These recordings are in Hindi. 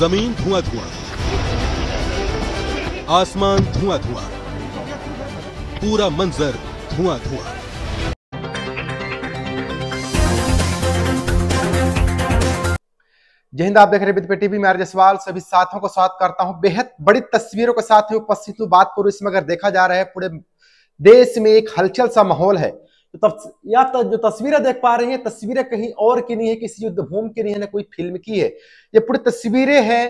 जमीन धुआं धुआं आसमान धुआं धुआं पूरा मंजर धुआं धुआं जय हिंद आप देख रहे हैं टीवी मैं जसवाल सभी साथियों को स्वागत करता हूं बेहद बड़ी तस्वीरों के साथ में उपस्थित हूं बात पूर्व इसमें अगर देखा जा रहा है पूरे देश में एक हलचल सा माहौल है तो तब या तो जो तस्वीरें देख पा रही हैं तस्वीरें कहीं और की नहीं है किसी भूमि की नहीं है ना कोई फिल्म की है ये पूरी तस्वीरें हैं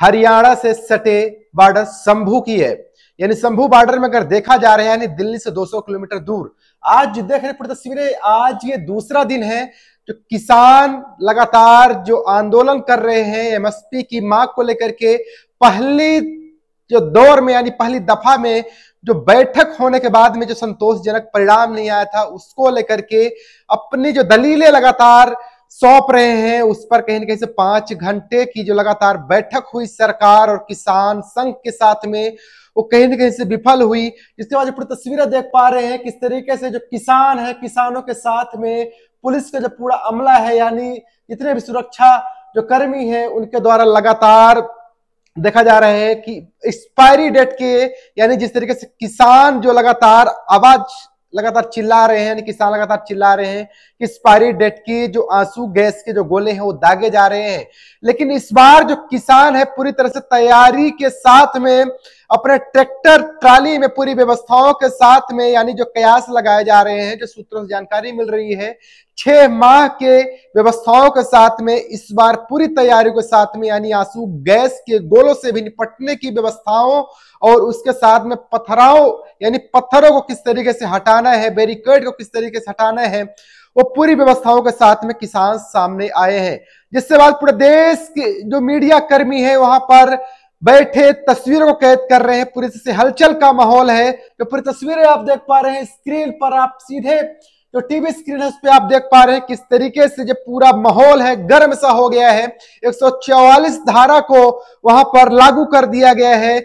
हरियाणा से सटे बॉर्डर शंभू की है यानी शंभू बॉर्डर में अगर देखा जा रहा है यानी दिल्ली से 200 किलोमीटर दूर आज जो देख रहे पूरी तस्वीरें आज ये दूसरा दिन है जो किसान लगातार जो आंदोलन कर रहे हैं एमएसपी की मांग को लेकर के पहली जो दौर में यानी पहली दफा में जो बैठक होने के बाद में जो संतोषजनक परिणाम नहीं आया था उसको लेकर के अपनी जो दलीलें लगातार सौंप रहे हैं उस पर कहीं ना कहीं से पांच घंटे की जो लगातार बैठक हुई सरकार और किसान संघ के साथ में वो कहीं ना कहीं से विफल हुई इसके बाद पूरी तस्वीरें देख पा रहे हैं किस तरीके से जो किसान है किसानों के साथ में पुलिस का जो पूरा अमला है यानी जितने भी सुरक्षा जो कर्मी है उनके द्वारा लगातार देखा जा रहा है कि एक्सपायरी डेट के यानी जिस तरीके से किसान जो लगातार आवाज लगातार चिल्ला रहे हैं किसान लगातार चिल्ला रहे हैं कि एक्सपायरी डेट के जो आंसू गैस के जो गोले हैं वो दागे जा रहे हैं लेकिन इस बार जो किसान है पूरी तरह से तैयारी के साथ में अपने ट्रैक्टर ट्राली में पूरी व्यवस्थाओं के साथ में यानी जो कयास लगाए जा रहे हैं जो सूत्रों से जानकारी मिल रही है छह माह के व्यवस्थाओं के साथ में इस बार पूरी तैयारी के साथ में यानी आंसू गैस के गोलों से भी निपटने की व्यवस्थाओं और उसके साथ में पत्थराओं यानी पत्थरों को किस तरीके से हटाना है बैरिकेड को किस तरीके से हटाना है वो पूरी व्यवस्थाओं के साथ में किसान सामने आए हैं जिससे बाद पूरे देश के जो मीडिया कर्मी है वहां पर बैठे तस्वीरों को कैद कर रहे हैं पूरी तरह से हलचल का माहौल है जो पूरी तस्वीरें आप देख पा रहे हैं स्क्रीन पर आप सीधे जो टीवी स्क्रीन है उस पर आप देख पा रहे हैं किस तरीके से जो पूरा माहौल है गर्म सा हो गया है एक धारा को वहां पर लागू कर दिया गया है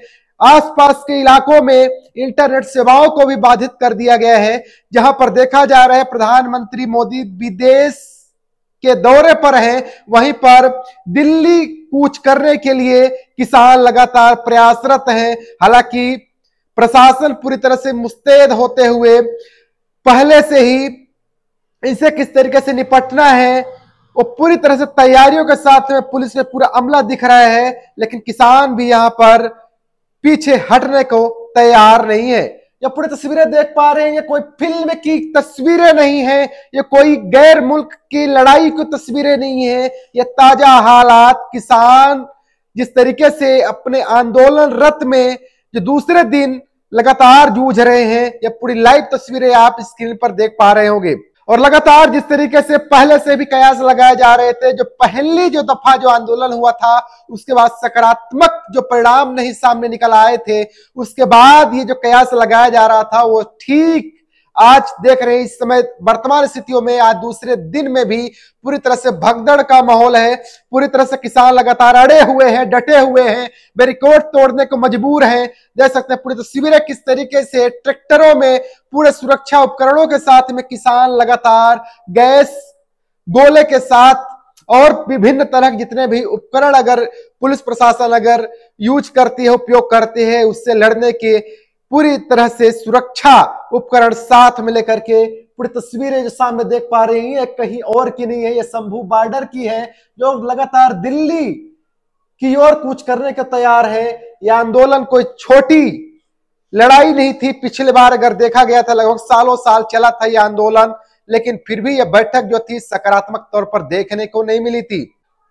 आसपास के इलाकों में इंटरनेट सेवाओं को भी बाधित कर दिया गया है जहां पर देखा जा रहा है प्रधानमंत्री मोदी विदेश के दौरे पर है वहीं पर दिल्ली कूच करने के लिए किसान लगातार प्रयासरत हैं हालांकि प्रशासन पूरी तरह से मुस्तैद होते हुए पहले से ही इनसे किस तरीके से निपटना है वो पूरी तरह से तैयारियों के साथ में पुलिस ने पूरा अमला दिख रहा है लेकिन किसान भी यहां पर पीछे हटने को तैयार नहीं है या पूरी तस्वीरें देख पा रहे हैं ये कोई फिल्म की तस्वीरें नहीं है ये कोई गैर मुल्क की लड़ाई की तस्वीरें नहीं है ये ताजा हालात किसान जिस तरीके से अपने आंदोलन रथ में जो दूसरे दिन लगातार जूझ रहे हैं ये पूरी लाइव तस्वीरें आप स्क्रीन पर देख पा रहे होंगे और लगातार जिस तरीके से पहले से भी कयास लगाए जा रहे थे जो पहली जो दफा जो आंदोलन हुआ था उसके बाद सकारात्मक जो परिणाम नहीं सामने निकल आए थे उसके बाद ये जो कयास लगाया जा रहा था वो ठीक आज देख रहे हैं इस समय वर्तमान स्थितियों में आज दूसरे दिन में भी पूरी तरह से भगदड़ का माहौल है पूरी तरह से किसान लगातार अड़े हुए हैं डटे हुए हैं बैरिकोड तोड़ने को मजबूर हैं देख सकते हैं पूरी तरह शिविर किस तरीके से ट्रैक्टरों में पूरे सुरक्षा उपकरणों के साथ में किसान लगातार गैस गोले के साथ और विभिन्न तरह के जितने भी उपकरण अगर पुलिस प्रशासन अगर यूज करती है उपयोग करती है उससे लड़ने के पूरी तरह से सुरक्षा उपकरण साथ में लेकर के पूरी तस्वीरें जो सामने देख पा रही हैं कहीं और की नहीं है ये शंभू बॉर्डर की है जो लगातार दिल्ली की ओर कूच करने को तैयार है यह आंदोलन कोई छोटी लड़ाई नहीं थी पिछले बार अगर देखा गया था लगभग सालों साल चला था यह आंदोलन लेकिन फिर भी यह बैठक जो थी सकारात्मक तौर पर देखने को नहीं मिली थी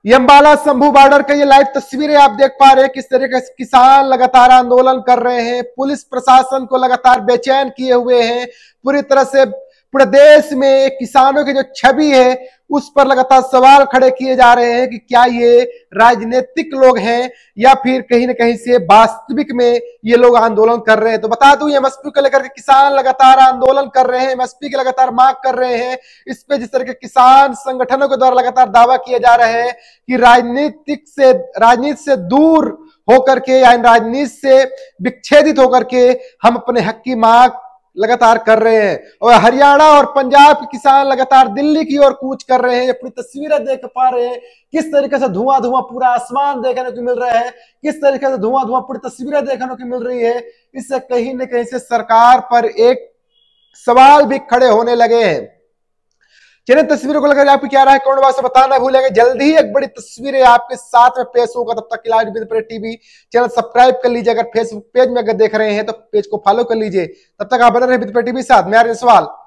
ये शंभू बॉर्डर का ये लाइव तस्वीरें आप देख पा रहे हैं किस तरीके से किसान लगातार आंदोलन कर रहे हैं पुलिस प्रशासन को लगातार बेचैन किए हुए हैं पूरी तरह से देश में किसानों की जो छवि है उस पर लगातार सवाल खड़े किए जा रहे हैं कि क्या ये राजनीतिक लोग हैं या फिर कहीं ना कहीं से वास्तविक में ये लोग आंदोलन कर रहे हैं तो बता दू एमएसपी को लेकर किसान लगातार आंदोलन कर रहे हैं एमएसपी की लगातार मांग कर रहे हैं इस पे जिस तरह के किसान संगठनों के द्वारा लगातार दावा किया जा रहा है कि राजनीतिक से राजनीति से दूर होकर के या राजनीति से विच्छेदित होकर के हम अपने हक की मांग लगातार कर रहे हैं और हरियाणा और पंजाब के किसान लगातार दिल्ली की ओर कूच कर रहे हैं अपनी तस्वीरें देख पा रहे हैं किस तरीके से धुआं धुआं पूरा आसमान देखने को मिल रहा है किस तरीके से धुआं धुआं पूरी तस्वीरें देखने को मिल रही है इससे कहीं न कहीं से सरकार पर एक सवाल भी खड़े होने लगे हैं चलिए तस्वीरों को लेकर आपकी क्या रहा है कौन बात से बताना भूलेंगे जल्दी ही एक बड़ी तस्वीरें आपके साथ में पेश होगा तब तक के पर टीवी चैनल सब्सक्राइब कर लीजिए अगर फेसबुक पेज में अगर देख रहे हैं तो पेज को फॉलो कर लीजिए तब तक आप बने रहे टीवी साथ मैं सवाल